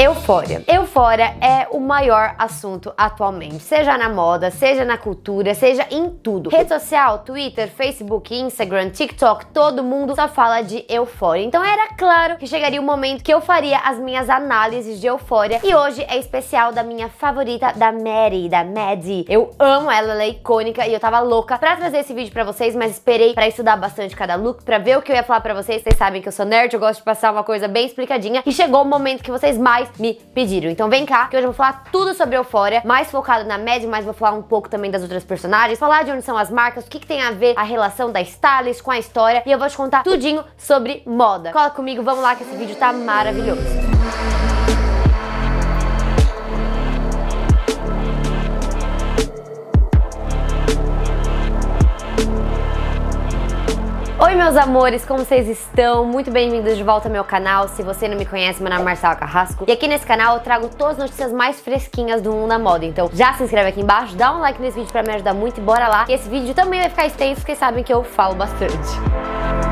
Eufória. Eufória é o maior assunto atualmente, seja na moda, seja na cultura, seja em tudo. Rede social, Twitter, Facebook, Instagram, TikTok, todo mundo só fala de Eufória. Então era claro que chegaria o momento que eu faria as minhas análises de Eufória e hoje é especial da minha favorita, da Mary, da Maddie. Eu amo ela, ela é icônica e eu tava louca pra trazer esse vídeo pra vocês, mas esperei pra estudar bastante cada look, pra ver o que eu ia falar pra vocês. Vocês sabem que eu sou nerd, eu gosto de passar uma coisa bem explicadinha e chegou o momento que vocês mais mais me pediram. Então vem cá, que hoje eu vou falar tudo sobre Euphoria, mais focado na Mad, mas vou falar um pouco também das outras personagens, falar de onde são as marcas, o que, que tem a ver a relação da Stylist com a história, e eu vou te contar tudinho sobre moda. Cola comigo, vamos lá que esse vídeo tá maravilhoso. Oi meus amores, como vocês estão? Muito bem-vindos de volta ao meu canal. Se você não me conhece, meu nome é Marcela Carrasco. E aqui nesse canal eu trago todas as notícias mais fresquinhas do mundo da moda. Então já se inscreve aqui embaixo, dá um like nesse vídeo pra me ajudar muito e bora lá. E esse vídeo também vai ficar extenso, porque sabem que eu falo bastante. Música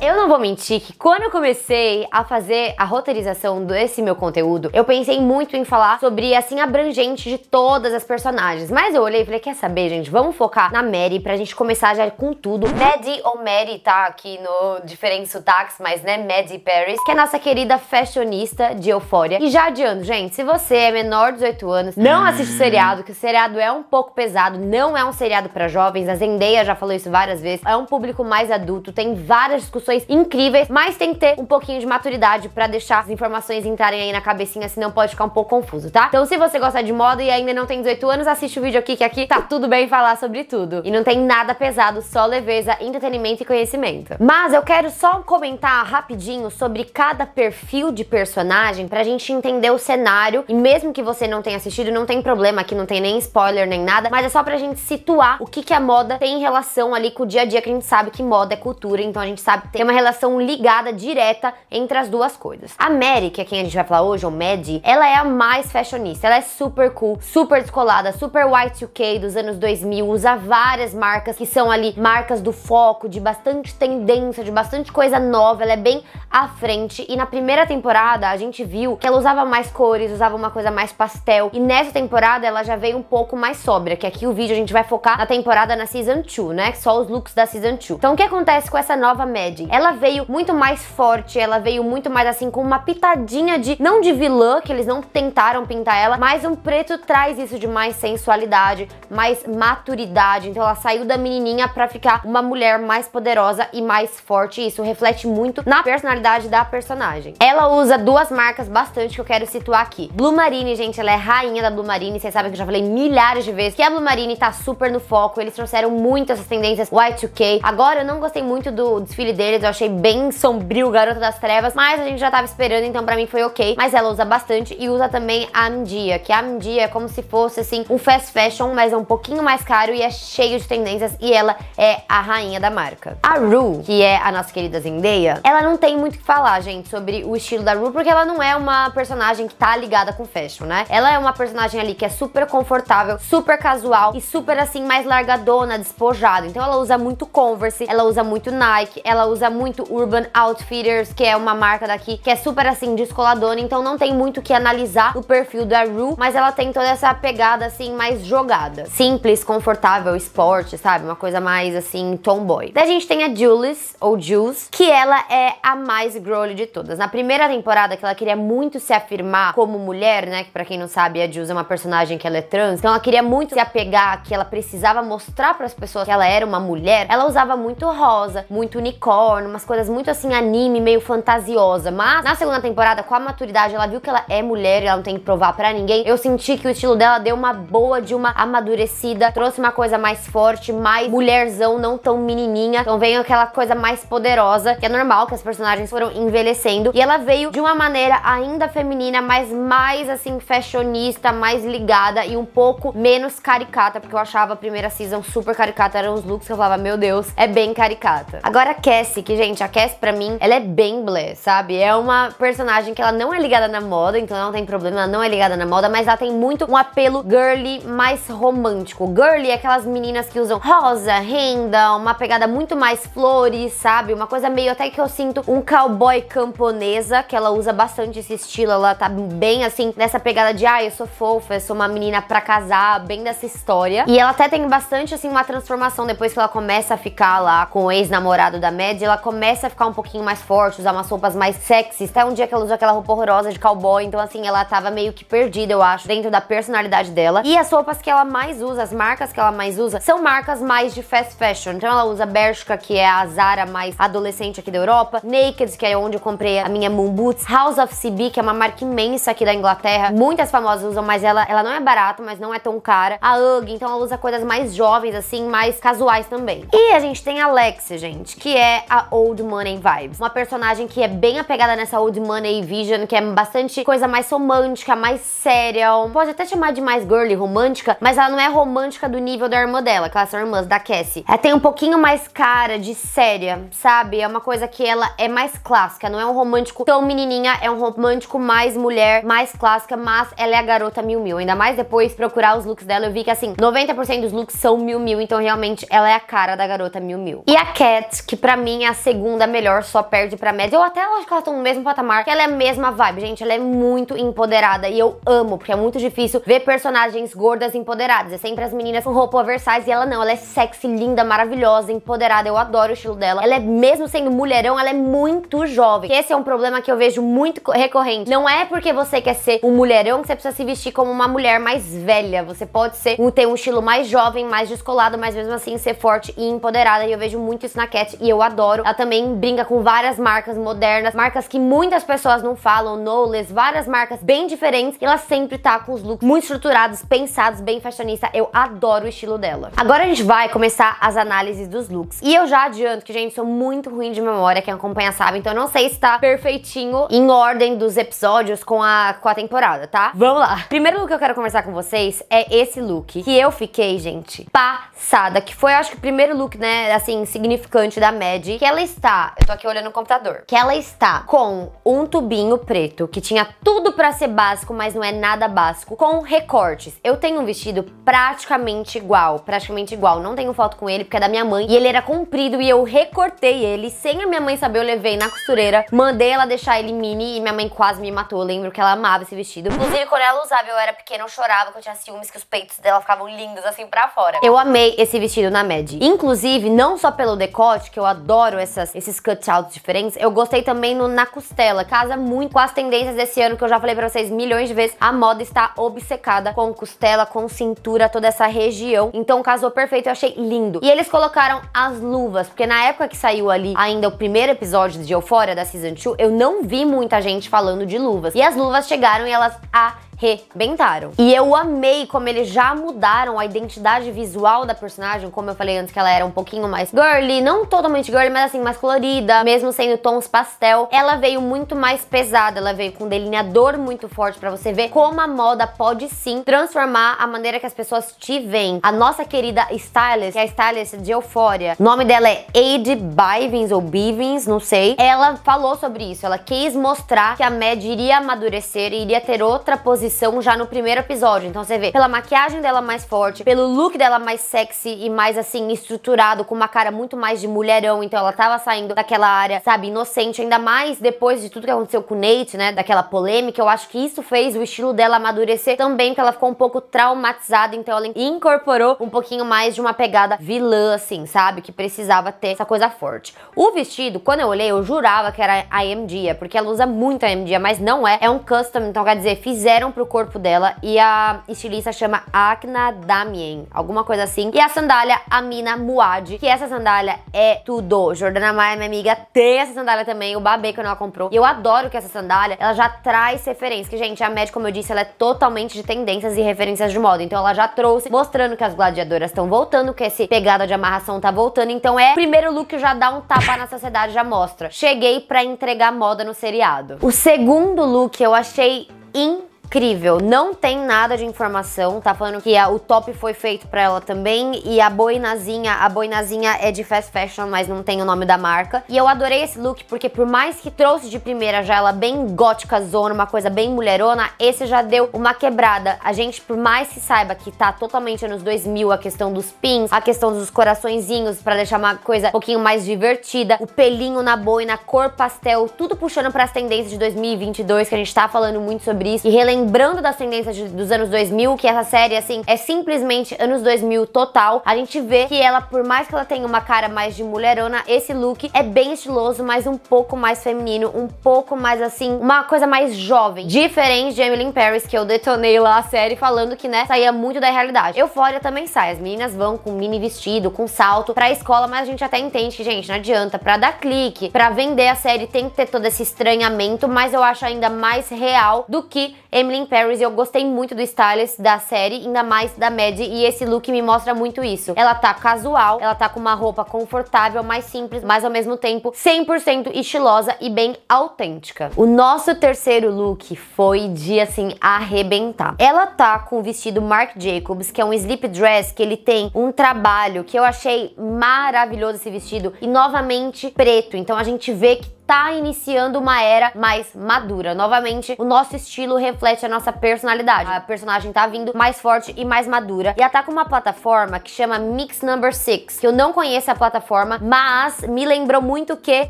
Eu não vou mentir que quando eu comecei a fazer a roteirização desse meu conteúdo, eu pensei muito em falar sobre assim abrangente de todas as personagens. Mas eu olhei e falei: quer saber, gente? Vamos focar na Mary pra gente começar já com tudo. Maddie ou Mary tá aqui no diferente sotaque, mas né, Maddie Paris, que é a nossa querida fashionista de Eufória. E já adianto, gente, se você é menor de 18 anos, não hum. assiste o seriado, que o seriado é um pouco pesado, não é um seriado para jovens. A Zendaya já falou isso várias vezes. É um público mais adulto, tem várias discussões incríveis, mas tem que ter um pouquinho de maturidade para deixar as informações entrarem aí na cabecinha, senão pode ficar um pouco confuso, tá? Então se você gosta de moda e ainda não tem 18 anos, assiste o vídeo aqui, que aqui tá tudo bem falar sobre tudo. E não tem nada pesado, só leveza, entretenimento e conhecimento. Mas eu quero só comentar rapidinho sobre cada perfil de personagem pra gente entender o cenário. E mesmo que você não tenha assistido, não tem problema aqui, não tem nem spoiler nem nada, mas é só pra gente situar o que, que a moda tem em relação ali com o dia a dia, que a gente sabe que moda é cultura, então a gente sabe que tem uma relação ligada direta entre as duas coisas. A Mary, que é quem a gente vai falar hoje, ou Maddie, ela é a mais fashionista. Ela é super cool, super descolada, super Y2K dos anos 2000, usa várias marcas que são ali marcas do foco, de bastante tendência, de bastante coisa nova. Ela é bem à frente. E na primeira temporada a gente viu que ela usava mais cores, usava uma coisa mais pastel. E nessa temporada ela já veio um pouco mais sóbria, que aqui o vídeo a gente vai focar na temporada na Season 2, né? Só os looks da Season 2. Então o que acontece com essa nova Maddie? ela veio muito mais forte, ela veio muito mais assim com uma pitadinha de não de vilã que eles não tentaram pintar ela, mas um preto traz isso de mais sensualidade, mais maturidade. Então ela saiu da menininha para ficar uma mulher mais poderosa e mais forte. E isso reflete muito na personalidade da personagem. Ela usa duas marcas bastante que eu quero situar aqui. Blue Marine, gente, ela é rainha da Blue Marine. Vocês sabem que eu já falei milhares de vezes que a Blue Marine tá super no foco. Eles trouxeram muito essas tendências Y2K. Agora eu não gostei muito do desfile deles deles, eu achei bem sombrio, Garota das Trevas, mas a gente já tava esperando, então pra mim foi ok. Mas ela usa bastante e usa também a Amdia, que a Amdia é como se fosse, assim, um fast fashion, mas é um pouquinho mais caro e é cheio de tendências e ela é a rainha da marca. A Ru, que é a nossa querida Zendaya, ela não tem muito o que falar, gente, sobre o estilo da Ru, porque ela não é uma personagem que tá ligada com fashion, né? Ela é uma personagem ali que é super confortável, super casual e super, assim, mais largadona, despojada. Então ela usa muito Converse, ela usa muito Nike, ela usa usa muito Urban Outfitters, que é uma marca daqui que é super assim, descoladona, então não tem muito o que analisar o perfil da Rue, mas ela tem toda essa pegada assim, mais jogada. Simples, confortável, esporte, sabe? Uma coisa mais assim, tomboy. Daí a gente tem a Jules, ou Jules, que ela é a mais girly de todas. Na primeira temporada, que ela queria muito se afirmar como mulher, né? Que pra quem não sabe, a Jules é uma personagem que ela é trans, então ela queria muito se apegar, que ela precisava mostrar para as pessoas que ela era uma mulher. Ela usava muito rosa, muito unicórnio, porn, umas coisas muito assim anime, meio fantasiosa. Mas na segunda temporada, com a maturidade, ela viu que ela é mulher e ela não tem que provar para ninguém. Eu senti que o estilo dela deu uma boa de uma amadurecida, trouxe uma coisa mais forte, mais mulherzão, não tão menininha. Então veio aquela coisa mais poderosa, que é normal que as personagens foram envelhecendo. E ela veio de uma maneira ainda feminina, mas mais assim fashionista, mais ligada e um pouco menos caricata, porque eu achava a primeira season super caricata, eram os looks que eu falava, meu Deus, é bem caricata. Agora Cassie, que, gente, a Cass pra mim, ela é bem blé, sabe? É uma personagem que ela não é ligada na moda, então ela não tem problema, ela não é ligada na moda, mas ela tem muito um apelo girly mais romântico. Girly é aquelas meninas que usam rosa, renda, uma pegada muito mais flores, sabe? Uma coisa meio até que eu sinto um cowboy camponesa, que ela usa bastante esse estilo, ela tá bem assim, nessa pegada de, ah, eu sou fofa, eu sou uma menina pra casar, bem dessa história. E ela até tem bastante, assim, uma transformação depois que ela começa a ficar lá com o ex-namorado da Mad, ela ela começa a ficar um pouquinho mais forte, usar umas roupas mais sexys. Até um dia que ela usou aquela roupa horrorosa de cowboy, então assim, ela tava meio que perdida, eu acho, dentro da personalidade dela. E as roupas que ela mais usa, as marcas que ela mais usa, são marcas mais de fast fashion. Então ela usa Bershka, que é a Zara mais adolescente aqui da Europa, Naked, que é onde eu comprei a minha Moon Boots, House of CB, que é uma marca imensa aqui da Inglaterra. Muitas famosas usam, mas ela, ela não é barata, mas não é tão cara. A UGG, então ela usa coisas mais jovens, assim, mais casuais também. E a gente tem a Lexi, gente, que é a a Old Money vibes. Uma personagem que é bem apegada nessa Old Money Vision, que é bastante coisa mais romântica, mais séria. Pode até chamar de mais girly romântica, mas ela não é romântica do nível da irmã dela, que elas são irmãs da Cassie. Ela tem um pouquinho mais cara de séria, sabe? É uma coisa que ela é mais clássica, não é um romântico tão menininha, é um romântico mais mulher, mais clássica, mas ela é a garota mil mil. Ainda mais depois procurar os looks dela, eu vi que assim, 90% dos looks são mil mil, então realmente ela é a cara da garota mil mil. E a Cat, que pra mim é a segunda melhor, só perde pra média. Eu até acho que elas estão tá no mesmo patamar, que ela é a mesma vibe, gente. Ela é muito empoderada e eu amo, porque é muito difícil ver personagens gordas empoderadas. É sempre as meninas com roupa oversize e ela não. Ela é sexy, linda, maravilhosa, empoderada. Eu adoro o estilo dela. Ela é, mesmo sendo mulherão, ela é muito jovem. Esse é um problema que eu vejo muito recorrente. Não é porque você quer ser um mulherão que você precisa se vestir como uma mulher mais velha. Você pode ser, ter um estilo mais jovem, mais descolado, mas mesmo assim ser forte e empoderada. E eu vejo muito isso na Cat e eu adoro adoro. Ela também brinca com várias marcas modernas, marcas que muitas pessoas não falam, Knowles, várias marcas bem diferentes. E ela sempre tá com os looks muito estruturados, pensados, bem fashionista. Eu adoro o estilo dela. Agora a gente vai começar as análises dos looks. E eu já adianto que, gente, sou muito ruim de memória, quem acompanha sabe, então eu não sei se tá perfeitinho em ordem dos episódios com a, com a temporada, tá? Vamos lá. Primeiro look que eu quero conversar com vocês é esse look, que eu fiquei, gente, passada, que foi, acho que, o primeiro look, né, assim, significante da Mad, que que ela está, eu tô aqui olhando o computador, que ela está com um tubinho preto que tinha tudo para ser básico, mas não é nada básico, com recortes. Eu tenho um vestido praticamente igual, praticamente igual. Não tenho foto com ele porque é da minha mãe e ele era comprido e eu recortei ele sem a minha mãe saber, eu levei na costureira, mandei ela deixar ele mini e minha mãe quase me matou. Eu lembro que ela amava esse vestido. Inclusive, quando ela usava, eu era pequena, eu chorava que eu tinha ciúmes que os peitos dela ficavam lindos assim para fora. Eu amei esse vestido na Mad. Inclusive, não só pelo decote, que eu adoro adoro essas, esses cutouts diferentes. Eu gostei também no na costela, casa muito com as tendências desse ano que eu já falei pra vocês milhões de vezes. A moda está obcecada com costela, com cintura, toda essa região. Então casou perfeito, eu achei lindo. E eles colocaram as luvas, porque na época que saiu ali ainda o primeiro episódio de Euphoria da Season 2, eu não vi muita gente falando de luvas. E as luvas chegaram e elas a rebentaram E eu amei como eles já mudaram a identidade visual da personagem, como eu falei antes que ela era um pouquinho mais girly, não totalmente girly, mas assim, mais colorida, mesmo sendo tons pastel. Ela veio muito mais pesada, ela veio com um delineador muito forte para você ver como a moda pode sim transformar a maneira que as pessoas te veem. A nossa querida stylist, que é a stylist de Euphoria, o nome dela é Aide Bivins ou Bivins, não sei. Ela falou sobre isso, ela quis mostrar que a Mad iria amadurecer e iria ter outra posição já no primeiro episódio. Então você vê pela maquiagem dela mais forte, pelo look dela mais sexy e mais assim estruturado, com uma cara muito mais de mulherão. Então ela tava saindo daquela área, sabe, inocente, ainda mais depois de tudo que aconteceu com o Nate, né, daquela polêmica. Eu acho que isso fez o estilo dela amadurecer também, que ela ficou um pouco traumatizada. Então ela incorporou um pouquinho mais de uma pegada vilã, assim, sabe, que precisava ter essa coisa forte. O vestido, quando eu olhei, eu jurava que era a MG, porque ela usa muito a MG, mas não é. É um custom, então quer dizer, fizeram o corpo dela e a estilista chama Akna Damien, alguma coisa assim. E a sandália Amina Muad, que essa sandália é tudo. Jordana Maia, minha amiga, tem essa sandália também, o babê que ela comprou. E eu adoro que essa sandália, ela já traz referências, que gente, a Mad, como eu disse, ela é totalmente de tendências e referências de moda. Então ela já trouxe, mostrando que as gladiadoras estão voltando, que esse pegada de amarração tá voltando. Então é primeiro look que já dá um tapa na sociedade, já mostra. Cheguei para entregar moda no seriado. O segundo look eu achei incrível incrível. Não tem nada de informação. Tá falando que a, o top foi feito pra ela também. E a boinazinha, a boinazinha é de fast fashion, mas não tem o nome da marca. E eu adorei esse look, porque por mais que trouxe de primeira já ela bem gótica zona, uma coisa bem mulherona, esse já deu uma quebrada. A gente, por mais que saiba que tá totalmente anos 2000, a questão dos pins, a questão dos coraçõezinhos, pra deixar uma coisa um pouquinho mais divertida, o pelinho na boina, cor pastel, tudo puxando pras tendências de 2022, que a gente tá falando muito sobre isso. E relembrando lembrando das tendências de, dos anos 2000, que essa série, assim, é simplesmente anos 2000 total, a gente vê que ela, por mais que ela tenha uma cara mais de mulherona, esse look é bem estiloso, mas um pouco mais feminino, um pouco mais, assim, uma coisa mais jovem. Diferente de Emily in Paris, que eu detonei lá a série falando que, né, saía muito da realidade. Eufória também sai, as meninas vão com mini vestido, com salto pra escola, mas a gente até entende que, gente, não adianta, pra dar clique, pra vender a série tem que ter todo esse estranhamento, mas eu acho ainda mais real do que Emily Emily in Paris e eu gostei muito do stylist da série, ainda mais da Mad, e esse look me mostra muito isso. Ela tá casual, ela tá com uma roupa confortável, mais simples, mas ao mesmo tempo 100% estilosa e bem autêntica. O nosso terceiro look foi de, assim, arrebentar. Ela tá com o vestido Marc Jacobs, que é um slip dress, que ele tem um trabalho que eu achei maravilhoso esse vestido, e novamente preto, então a gente vê que tá iniciando uma era mais madura. Novamente, o nosso estilo reflete a nossa personalidade. A personagem tá vindo mais forte e mais madura. E ataca tá uma plataforma que chama Mix Number 6, que eu não conheço a plataforma, mas me lembrou muito que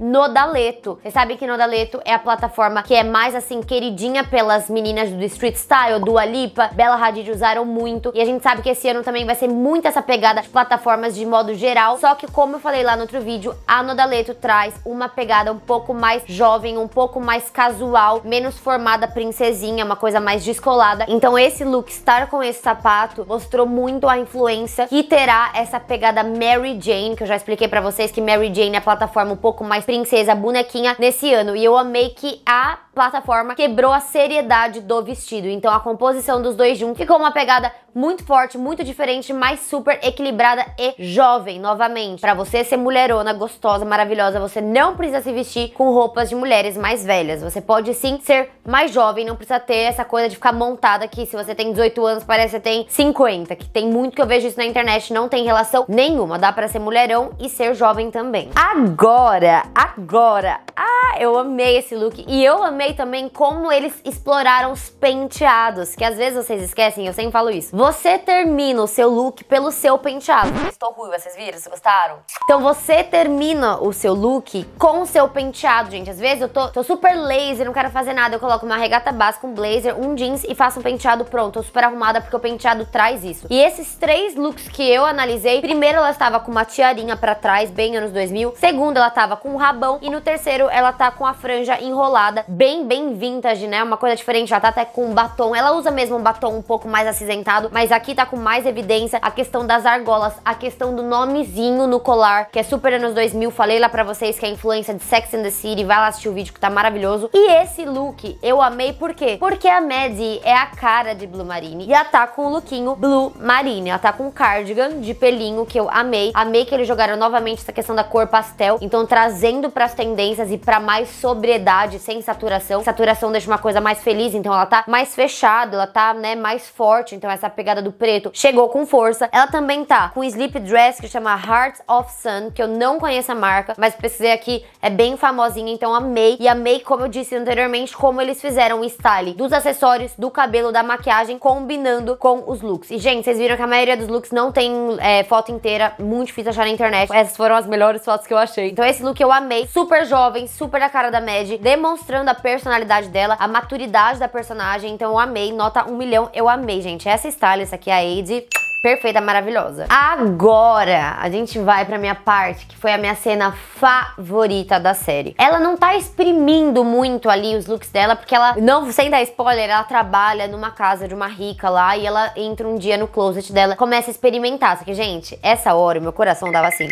Nodaleto. Vocês sabem que Nodaleto é a plataforma que é mais assim queridinha pelas meninas do Street Style, do Alipa, Bela Hadid usaram muito. E a gente sabe que esse ano também vai ser muito essa pegada de plataformas de modo geral. Só que como eu falei lá no outro vídeo, a Nodaleto traz uma pegada um pouco pouco mais jovem, um pouco mais casual, menos formada princesinha, uma coisa mais descolada. Então esse look, estar com esse sapato, mostrou muito a influência que terá essa pegada Mary Jane, que eu já expliquei pra vocês que Mary Jane é a plataforma um pouco mais princesa, bonequinha, nesse ano. E eu amei que a plataforma quebrou a seriedade do vestido. Então a composição dos dois juntos ficou uma pegada muito forte, muito diferente, mas super equilibrada e jovem, novamente. Para você ser mulherona, gostosa, maravilhosa, você não precisa se vestir com roupas de mulheres mais velhas. Você pode sim ser mais jovem, não precisa ter essa coisa de ficar montada que se você tem 18 anos parece que tem 50, que tem muito que eu vejo isso na internet, não tem relação nenhuma. Dá para ser mulherão e ser jovem também. Agora, agora, agora eu amei esse look. E eu amei também como eles exploraram os penteados, que às vezes vocês esquecem, eu sempre falo isso. Você termina o seu look pelo seu penteado. Estou ruiva, vocês viram? Vocês gostaram? Então você termina o seu look com o seu penteado, gente. Às vezes eu tô, tô super lazy, não quero fazer nada. Eu coloco uma regata básica, um blazer, um jeans e faço um penteado pronto. Tô super arrumada porque o penteado traz isso. E esses três looks que eu analisei, primeiro ela estava com uma tiarinha pra trás, bem anos 2000. Segundo, ela tava com um rabão. E no terceiro, ela tava tá com a franja enrolada, bem, bem vintage, né? Uma coisa diferente, já tá até com batom. Ela usa mesmo um batom um pouco mais acinzentado, mas aqui tá com mais evidência a questão das argolas, a questão do nomezinho no colar, que é super anos 2000. Falei lá pra vocês que é influência de Sex and the City, vai lá assistir o vídeo que tá maravilhoso. E esse look eu amei por quê? Porque a Maddie é a cara de Blue Marine e ela tá com o lookinho Blue Marine. Ela tá com um cardigan de pelinho que eu amei. Amei que eles jogaram novamente essa questão da cor pastel, então trazendo pras tendências e pra mais sobriedade, sem saturação. Saturação deixa uma coisa mais feliz, então ela tá mais fechada, ela tá, né, mais forte. Então essa pegada do preto chegou com força. Ela também tá com sleep dress que chama Hearts of Sun, que eu não conheço a marca, mas pesquisei aqui, é bem famosinha, então amei. E amei, como eu disse anteriormente, como eles fizeram o style dos acessórios, do cabelo, da maquiagem, combinando com os looks. E, gente, vocês viram que a maioria dos looks não tem é, foto inteira, muito difícil achar na internet. Essas foram as melhores fotos que eu achei. Então esse look eu amei, super jovem, super super cara da Mad, demonstrando a personalidade dela, a maturidade da personagem. Então eu amei, nota 1 milhão, eu amei, gente. Essa stylist aqui, a Aide, perfeita, maravilhosa. Agora, a gente vai pra minha parte, que foi a minha cena favorita da série. Ela não tá exprimindo muito ali os looks dela, porque ela, não, sem dar spoiler, ela trabalha numa casa de uma rica lá e ela entra um dia no closet dela, começa a experimentar. Só que, gente, essa hora o meu coração dava assim...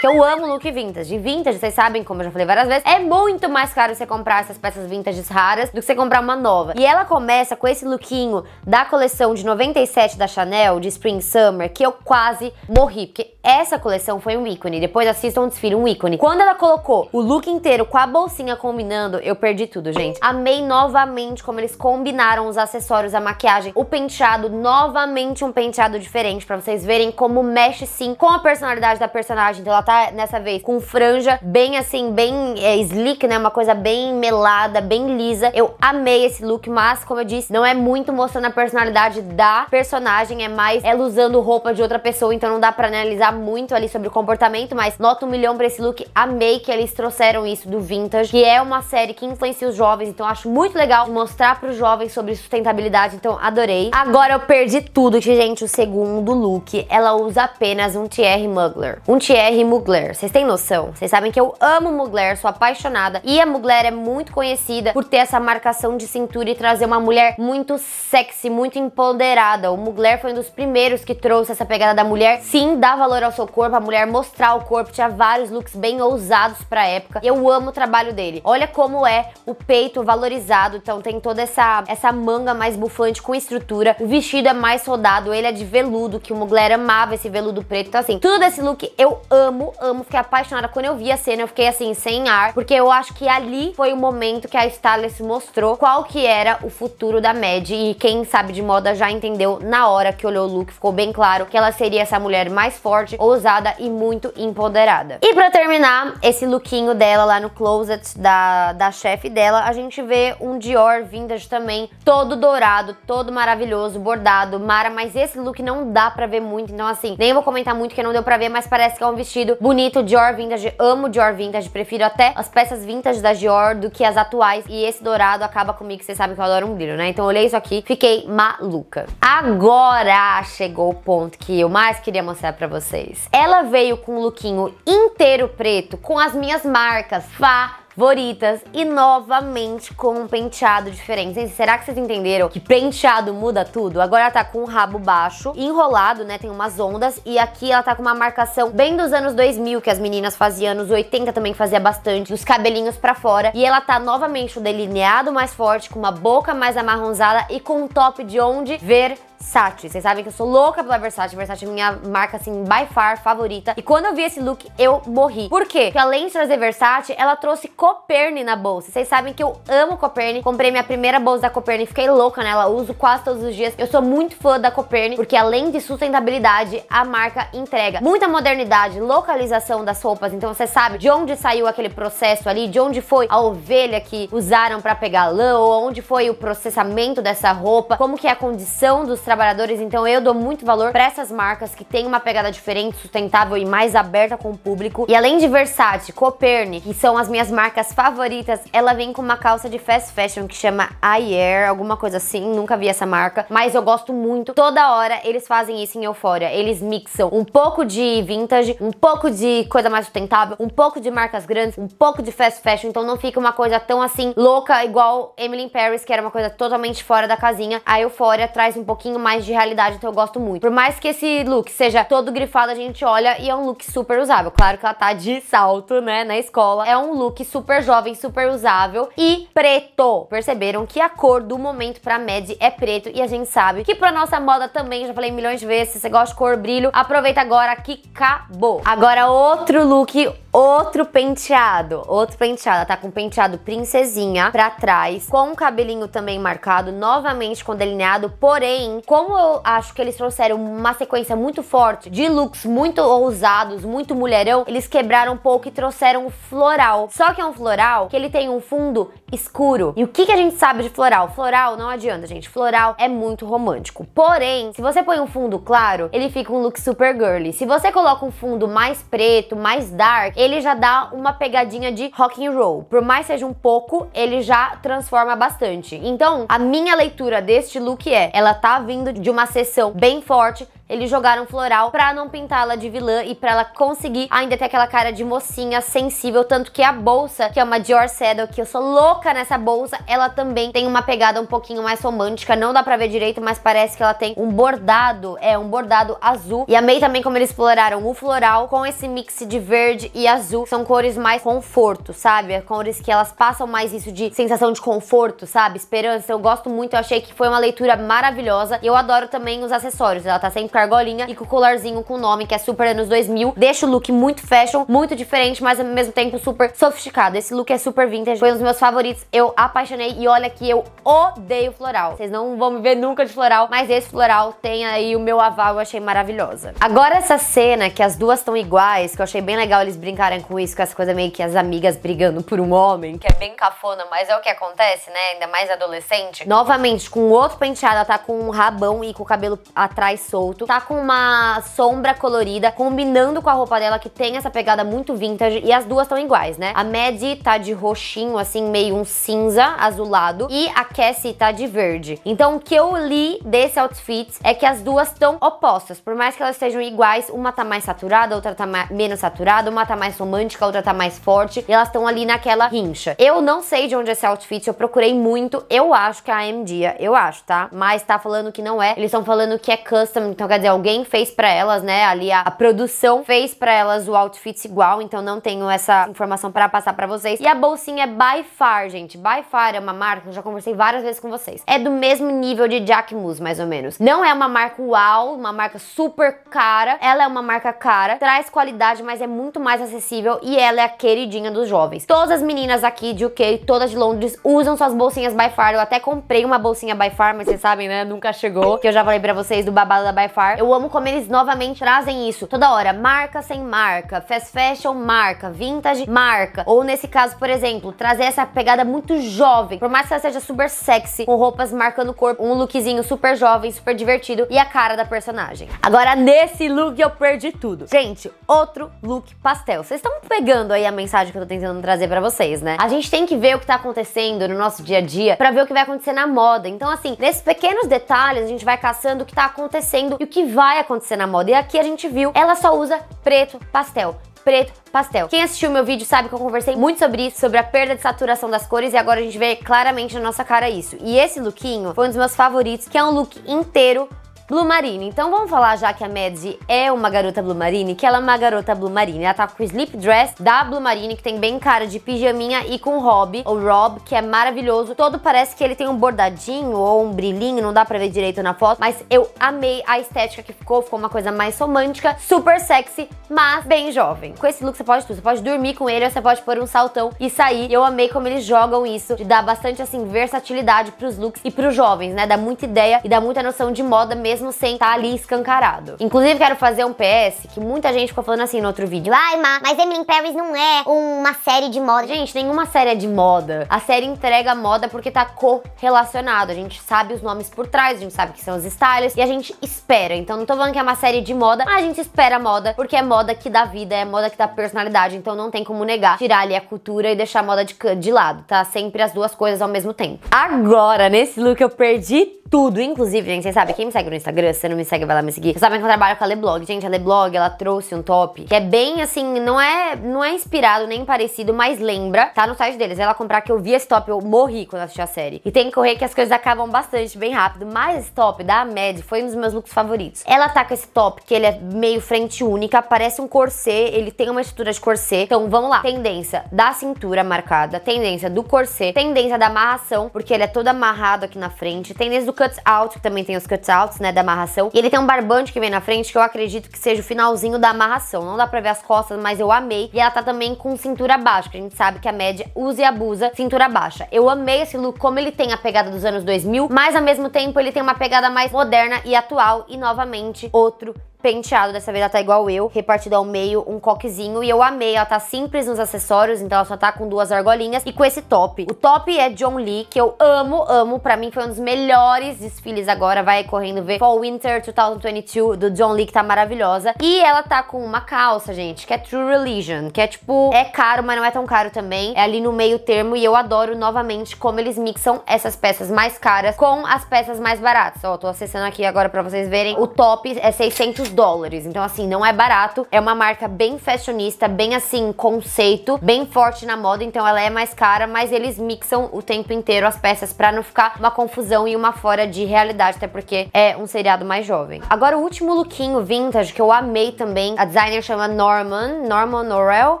Que eu amo look vintage. vintage, vocês sabem, como eu já falei várias vezes, é muito mais caro você comprar essas peças vintages raras do que você comprar uma nova. E ela começa com esse lookinho da coleção de 97 da Chanel, de Spring Summer, que eu quase morri. Porque essa coleção foi um ícone. Depois assistam um desfile, um ícone. Quando ela colocou o look inteiro com a bolsinha combinando, eu perdi tudo, gente. Amei novamente como eles combinaram os acessórios, a maquiagem, o penteado, novamente um penteado diferente pra vocês verem como mexe sim com a personalidade da personagem. Então ela tá nessa vez com franja bem assim, bem é, slick, né? Uma coisa bem melada, bem lisa. Eu amei esse look, mas como eu disse, não é muito mostrando a personalidade da personagem, é mais ela usando roupa de outra pessoa, então não dá pra analisar muito ali sobre o comportamento, mas nota um milhão pra esse look. Amei que eles trouxeram isso do Vintage, que é uma série que influencia os jovens, então acho muito legal mostrar pros jovens sobre sustentabilidade, então adorei. Agora eu perdi tudo, que gente, o segundo look, ela usa apenas um TR Mugler. Um TR Mugler, vocês têm noção? Vocês sabem que eu amo Mugler, sou apaixonada, e a Mugler é muito conhecida por ter essa marcação de cintura e trazer uma mulher muito sexy, muito empoderada. O Mugler foi um dos primeiros que trouxe essa pegada da mulher, sim, dá valor ao seu corpo, a mulher mostrar o corpo, tinha vários looks bem ousados pra época. Eu amo o trabalho dele. Olha como é o peito valorizado, então tem toda essa, essa manga mais bufante com estrutura, o vestido é mais rodado, ele é de veludo, que o Mugler amava esse veludo preto. Então assim, tudo desse look eu amo, amo, fiquei apaixonada. Quando eu vi a cena, eu fiquei assim, sem ar, porque eu acho que ali foi o momento que a stylist mostrou qual que era o futuro da Maddie. e quem sabe de moda já entendeu na hora que olhou o look, ficou bem claro que ela seria essa mulher mais forte, forte, ousada e muito empoderada. E para terminar, esse lookinho dela lá no closet da, da chefe dela, a gente vê um Dior vintage também, todo dourado, todo maravilhoso, bordado, mara, mas esse look não dá pra ver muito, então assim, nem vou comentar muito que não deu pra ver, mas parece que é um vestido bonito, Dior vintage, amo Dior vintage, prefiro até as peças vintage da Dior do que as atuais, e esse dourado acaba comigo, que vocês sabem que eu adoro um brilho, né? Então olhei isso aqui, fiquei maluca. Agora chegou o ponto que eu mais queria mostrar pra vocês vocês. Ela veio com um lookinho inteiro preto, com as minhas marcas, Fá, favoritas e novamente com um penteado diferente. Gente, será que vocês entenderam que penteado muda tudo? Agora ela tá com o rabo baixo, enrolado, né? Tem umas ondas e aqui ela tá com uma marcação bem dos anos 2000 que as meninas faziam, anos 80 também fazia bastante, os cabelinhos para fora. E ela tá novamente o delineado mais forte, com uma boca mais amarronzada e com um top de onde? Vermelho Versace. Vocês sabem que eu sou louca pela Versace. Versace é minha marca, assim, by far favorita. E quando eu vi esse look, eu morri. Por quê? Porque além de trazer Versace, ela trouxe Coperni na bolsa. Vocês sabem que eu amo Coperni. Comprei minha primeira bolsa da Coperne, fiquei louca nela. Uso quase todos os dias. Eu sou muito fã da Coperni porque além de sustentabilidade, a marca entrega muita modernidade, localização das roupas. Então você sabe de onde saiu aquele processo ali, de onde foi a ovelha que usaram para pegar lã, ou onde foi o processamento dessa roupa, como que é a condição dos trabalhos trabalhadores, então eu dou muito valor para essas marcas que têm uma pegada diferente, sustentável e mais aberta com o público. E além de Versace, Copernic, que são as minhas marcas favoritas, ela vem com uma calça de fast fashion que chama Ayer, alguma coisa assim, nunca vi essa marca, mas eu gosto muito. Toda hora eles fazem isso em Eufória, eles mixam um pouco de vintage, um pouco de coisa mais sustentável, um pouco de marcas grandes, um pouco de fast fashion, então não fica uma coisa tão assim louca igual Emily in Paris, que era uma coisa totalmente fora da casinha. A Eufória traz um pouquinho pouquinho mais de realidade, então eu gosto muito. Por mais que esse look seja todo grifado, a gente olha e é um look super usável. Claro que ela tá de salto, né, na escola. É um look super jovem, super usável e preto. Perceberam que a cor do momento pra Mad é preto e a gente sabe que pra nossa moda também, já falei milhões de vezes, se você gosta de cor, brilho, aproveita agora que acabou. Agora outro look, outro penteado, outro penteado. Ela tá com penteado princesinha pra trás, com o cabelinho também marcado, novamente com delineado, porém como eu acho que eles trouxeram uma sequência muito forte de looks muito ousados, muito mulherão, eles quebraram um pouco e trouxeram o floral. Só que é um floral que ele tem um fundo escuro. E o que, que a gente sabe de floral? Floral não adianta, gente. Floral é muito romântico. Porém, se você põe um fundo claro, ele fica um look super girly. Se você coloca um fundo mais preto, mais dark, ele já dá uma pegadinha de rock and roll. Por mais seja um pouco, ele já transforma bastante. Então, a minha leitura deste look é, ela tá vindo de uma sessão bem forte eles jogaram floral pra não pintá-la de vilã e pra ela conseguir ainda ter aquela cara de mocinha sensível, tanto que a bolsa, que é uma Dior Saddle, que eu sou louca nessa bolsa, ela também tem uma pegada um pouquinho mais romântica, não dá pra ver direito, mas parece que ela tem um bordado, é, um bordado azul. E amei também como eles exploraram o floral com esse mix de verde e azul, são cores mais conforto, sabe? É cores que elas passam mais isso de sensação de conforto, sabe? Esperança, eu gosto muito, eu achei que foi uma leitura maravilhosa. E eu adoro também os acessórios, ela tá sempre argolinha e com o colarzinho com o nome, que é super anos 2000. Deixa o look muito fashion, muito diferente, mas ao mesmo tempo super sofisticado. Esse look é super vintage, foi um dos meus favoritos, eu apaixonei e olha que eu odeio floral. Vocês não vão me ver nunca de floral, mas esse floral tem aí o meu aval, eu achei maravilhosa. Agora essa cena que as duas estão iguais, que eu achei bem legal eles brincarem com isso, com essa coisa meio que as amigas brigando por um homem, que é bem cafona, mas é o que acontece, né? Ainda mais adolescente. Novamente, com outro penteado, ela tá com um rabão e com o cabelo atrás solto. Tá, tá com uma sombra colorida, combinando com a roupa dela, que tem essa pegada muito vintage, e as duas estão iguais, né? A Maddie tá de roxinho, assim, meio um cinza, azulado, e a Cassie tá de verde. Então, o que eu li desse outfit é que as duas estão opostas, por mais que elas sejam iguais, uma tá mais saturada, outra tá menos saturada, uma tá mais romântica, outra tá mais forte, e elas estão ali naquela rincha. Eu não sei de onde é esse outfit, eu procurei muito, eu acho que é a AMD, eu acho, tá? Mas tá falando que não é, eles estão falando que é custom, então quer dizer, alguém fez para elas, né? Ali a, a produção fez para elas o outfit igual, então não tenho essa informação para passar para vocês. E a bolsinha é by far, gente. By far é uma marca, eu já conversei várias vezes com vocês. É do mesmo nível de Jacquemus, mais ou menos. Não é uma marca uau, uma marca super cara. Ela é uma marca cara, traz qualidade, mas é muito mais acessível e ela é a queridinha dos jovens. Todas as meninas aqui de UK, todas de Londres, usam suas bolsinhas by far. Eu até comprei uma bolsinha by far, mas vocês sabem, né? Nunca chegou. Que eu já falei para vocês do babado da by far eu amo como eles novamente trazem isso toda hora. Marca sem marca, fast fashion marca, vintage marca. Ou nesse caso, por exemplo, trazer essa pegada muito jovem. Por mais que ela seja super sexy, com roupas marcando o corpo, um lookzinho super jovem, super divertido e a cara da personagem. Agora, nesse look eu perdi tudo. Gente, outro look pastel. Vocês estão pegando aí a mensagem que eu tô tentando trazer para vocês, né? A gente tem que ver o que tá acontecendo no nosso dia a dia para ver o que vai acontecer na moda. Então, assim, nesses pequenos detalhes, a gente vai caçando o que tá acontecendo e o que que vai acontecer na moda. E aqui a gente viu, ela só usa preto pastel preto pastel. Quem assistiu meu vídeo sabe que eu conversei muito sobre isso, sobre a perda de saturação das cores e agora a gente vê claramente na nossa cara isso. E esse lookinho foi um dos meus favoritos, que é um look inteiro Blue Marine. Então vamos falar já que a Madzy é uma garota Blue Marine, que ela é uma garota Blue Marine. Ela tá com o slip dress da Blue Marine, que tem bem cara de pijaminha e com Rob, ou Rob, que é maravilhoso. Todo parece que ele tem um bordadinho ou um brilhinho, não dá pra ver direito na foto, mas eu amei a estética que ficou, ficou uma coisa mais romântica, super sexy, mas bem jovem. Com esse look você pode tudo, você pode dormir com ele, ou você pode pôr um saltão e sair. Eu amei como eles jogam isso, de dar bastante assim versatilidade pros looks e pros jovens, né? Dá muita ideia e dá muita noção de moda mesmo mesmo sem estar tá ali escancarado. Inclusive, quero fazer um PS que muita gente ficou falando assim no outro vídeo. Ai, Ma, mas Emily Paris não é uma série de moda. Gente, nenhuma série é de moda. A série entrega moda porque tá correlacionado. A gente sabe os nomes por trás, a gente sabe que são os stylists e a gente espera. Então, não tô falando que é uma série de moda, mas a gente espera moda porque é moda que dá vida, é moda que dá personalidade. Então, não tem como negar, tirar ali a cultura e deixar a moda de, de lado. Tá sempre as duas coisas ao mesmo tempo. Agora, nesse look, eu perdi tudo. Inclusive, gente, vocês sabem, quem me segue no Instagram, se você não me segue, vai lá me seguir. Vocês sabem que eu trabalho com a Leblog. Gente, a Leblog, ela trouxe um top que é bem assim, não é, não é inspirado nem parecido, mas lembra. Tá no site deles. Ela comprar que eu vi esse top, eu morri quando assisti a série. E tem que correr que as coisas acabam bastante, bem rápido. Mas esse top da Mad foi um dos meus looks favoritos. Ela tá com esse top, que ele é meio frente única, parece um corset, ele tem uma estrutura de corset. Então vamos lá. Tendência da cintura marcada, tendência do corset, tendência da amarração, porque ele é todo amarrado aqui na frente, tendência do out, que também tem os outs, né, da amarração. E ele tem um barbante que vem na frente, que eu acredito que seja o finalzinho da amarração. Não dá pra ver as costas, mas eu amei. E ela tá também com cintura baixa, que a gente sabe que a média usa e abusa cintura baixa. Eu amei esse look, como ele tem a pegada dos anos 2000, mas ao mesmo tempo ele tem uma pegada mais moderna e atual. E novamente, outro penteado, dessa vez ela tá igual eu, repartido ao meio, um coquezinho. E eu amei, ela tá simples nos acessórios, então ela só tá com duas argolinhas e com esse top. O top é John Lee, que eu amo, amo. Pra mim foi um dos melhores desfiles agora, vai correndo ver Fall Winter 2022 do John Lee, que tá maravilhosa. E ela tá com uma calça, gente, que é True Religion, que é tipo, é caro, mas não é tão caro também. É ali no meio termo e eu adoro novamente como eles mixam essas peças mais caras com as peças mais baratas. Ó, tô acessando aqui agora pra vocês verem. O top é 600 dólares. Então, assim, não é barato. É uma marca bem fashionista, bem assim, conceito, bem forte na moda. Então, ela é mais cara, mas eles mixam o tempo inteiro as peças para não ficar uma confusão e uma fora de realidade, até porque é um seriado mais jovem. Agora, o último lookinho vintage que eu amei também. A designer chama Norman, Norman Norrell,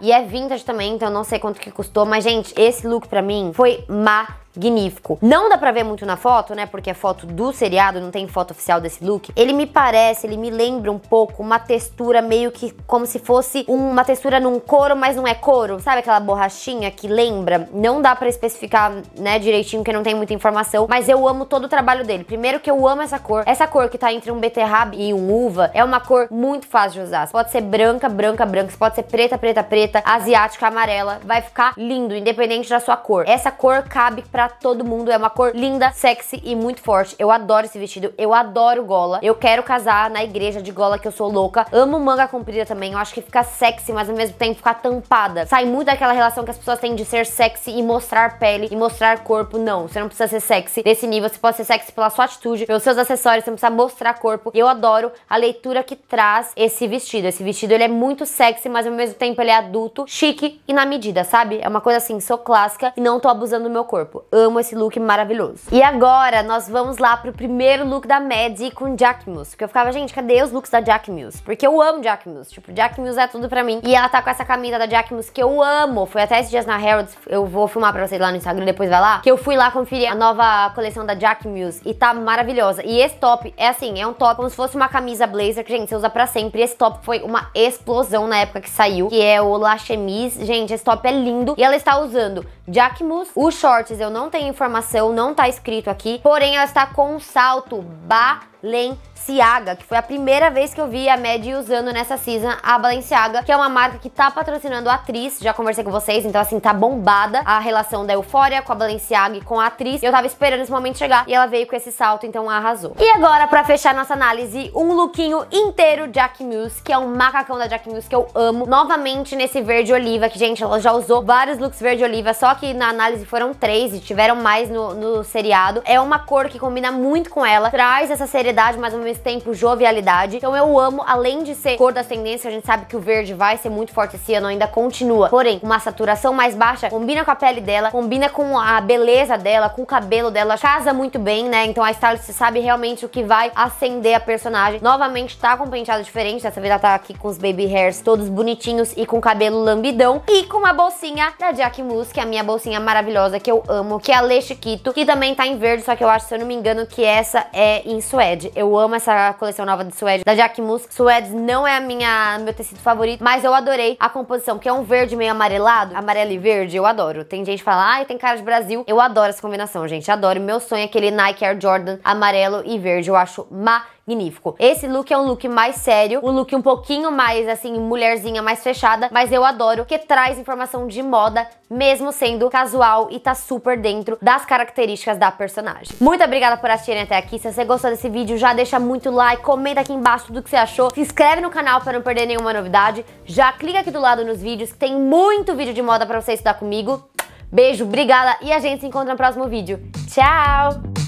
e é vintage também, então não sei quanto que custou, mas gente, esse look para mim foi maravilhoso magnífico. Não dá pra ver muito na foto, né? Porque é foto do seriado, não tem foto oficial desse look. Ele me parece, ele me lembra um pouco uma textura meio que como se fosse uma textura num couro, mas não é couro. Sabe aquela borrachinha que lembra? Não dá pra especificar, né, direitinho, porque não tem muita informação. Mas eu amo todo o trabalho dele. Primeiro que eu amo essa cor. Essa cor que tá entre um beterraba e um uva é uma cor muito fácil de usar. Você pode ser branca, branca, branca. Você pode ser preta, preta, preta, asiática, amarela. Vai ficar lindo, independente da sua cor. Essa cor cabe pra pra todo mundo. É uma cor linda, sexy e muito forte. Eu adoro esse vestido, eu adoro gola. Eu quero casar na igreja de gola que eu sou louca. Amo manga comprida também. Eu acho que fica sexy, mas ao mesmo tempo fica tampada. Sai muito daquela relação que as pessoas têm de ser sexy e mostrar pele e mostrar corpo. Não, você não precisa ser sexy desse nível. Você pode ser sexy pela sua atitude, pelos seus acessórios, você não precisa mostrar corpo. Eu adoro a leitura que traz esse vestido. Esse vestido ele é muito sexy, mas ao mesmo tempo ele é adulto, chique e na medida, sabe? É uma coisa assim, sou clássica e não tô abusando do meu corpo amo esse look maravilhoso. E agora nós vamos lá pro primeiro look da Maddie com Jack Mills. Porque eu ficava, gente, cadê os looks da Jack Mills? Porque eu amo Jack Mills. Tipo, Jack Mills é tudo pra mim. E ela tá com essa camisa da Jack Mills que eu amo. Foi até esses dias na Harrods. Eu vou filmar pra vocês lá no Instagram, depois vai lá. Que eu fui lá conferir a nova coleção da Jack Mills. E tá maravilhosa. E esse top é assim, é um top como se fosse uma camisa blazer. Que, gente, você usa pra sempre. Esse top foi uma explosão na época que saiu. Que é o La Chemise. Gente, esse top é lindo. E ela está usando Jack Mills. Os shorts eu não não tem informação, não tá escrito aqui, porém ela está com um salto ba Balenciaga, que foi a primeira vez que eu vi a Maddie usando nessa season a Balenciaga, que é uma marca que tá patrocinando a atriz, já conversei com vocês, então assim, tá bombada a relação da Eufória com a Balenciaga e com a atriz. Eu tava esperando esse momento chegar e ela veio com esse salto, então arrasou. E agora, pra fechar nossa análise, um lookinho inteiro Jack Muse, que é um macacão da Jack Muse que eu amo, novamente nesse verde oliva, que gente, ela já usou vários looks verde oliva, só que na análise foram três e tiveram mais no, no seriado. É uma cor que combina muito com ela, traz essa seriedade seriedade, mas ao mesmo tempo jovialidade. Então eu amo, além de ser cor da ascendência, a gente sabe que o verde vai ser muito forte esse ano, ainda continua. Porém, uma saturação mais baixa combina com a pele dela, combina com a beleza dela, com o cabelo dela, casa muito bem, né? Então a stylist sabe realmente o que vai acender a personagem. Novamente tá com um penteado diferente, dessa vez ela tá aqui com os baby hairs todos bonitinhos e com cabelo lambidão e com uma bolsinha da Jack Mus, que é a minha bolsinha maravilhosa que eu amo, que é a Le Chiquito, que também tá em verde, só que eu acho, se eu não me engano, que essa é em suede suede. Eu amo essa coleção nova de suede da Jacquemus. Suede não é a minha, meu tecido favorito, mas eu adorei a composição, que é um verde meio amarelado, amarelo e verde, eu adoro. Tem gente que fala, ai, ah, tem cara de Brasil. Eu adoro essa combinação, gente, adoro. Meu sonho é aquele Nike Air Jordan amarelo e verde, eu acho maravilhoso magnífico. Esse look é um look mais sério, um look um pouquinho mais, assim, mulherzinha, mais fechada, mas eu adoro, que traz informação de moda, mesmo sendo casual e tá super dentro das características da personagem. Muito obrigada por assistirem até aqui, se você gostou desse vídeo, já deixa muito like, comenta aqui embaixo tudo que você achou, se inscreve no canal para não perder nenhuma novidade, já clica aqui do lado nos vídeos, que tem muito vídeo de moda para você estudar comigo. Beijo, obrigada e a gente se encontra no próximo vídeo. Tchau!